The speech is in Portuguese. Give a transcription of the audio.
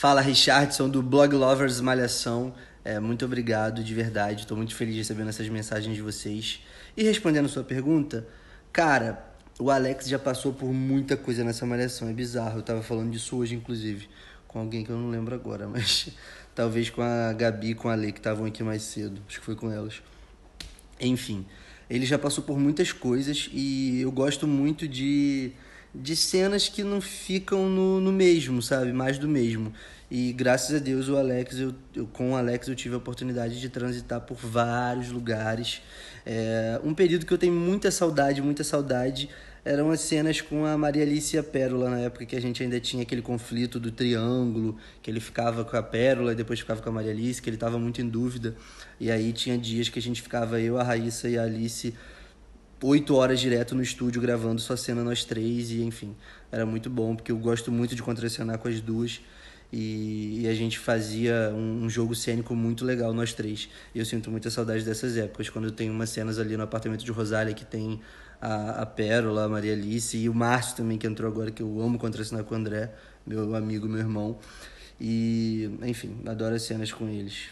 Fala Richardson do Blog Lovers Malhação. É, muito obrigado de verdade. Estou muito feliz recebendo essas mensagens de vocês. E respondendo sua pergunta, cara, o Alex já passou por muita coisa nessa malhação. É bizarro. Eu estava falando disso hoje, inclusive, com alguém que eu não lembro agora, mas talvez com a Gabi e com a Lê, que estavam aqui mais cedo. Acho que foi com elas. Enfim, ele já passou por muitas coisas e eu gosto muito de de cenas que não ficam no, no mesmo, sabe? Mais do mesmo. E graças a Deus o Alex, eu, eu, com o Alex eu tive a oportunidade de transitar por vários lugares. É, um período que eu tenho muita saudade, muita saudade, eram as cenas com a Maria Alice e a Pérola, na época que a gente ainda tinha aquele conflito do triângulo, que ele ficava com a Pérola e depois ficava com a Maria Alice, que ele estava muito em dúvida. E aí tinha dias que a gente ficava eu, a Raíssa e a Alice oito horas direto no estúdio gravando sua cena nós três e enfim era muito bom porque eu gosto muito de contracenar com as duas e, e a gente fazia um, um, jogo cênico muito legal nós três e eu sinto muita saudade dessas épocas quando eu tenho umas cenas ali no apartamento de Rosália que tem a, a Pérola, a Maria Alice e o Márcio também que entrou agora que eu amo contracenar com o André meu amigo meu irmão e enfim adoro as cenas com eles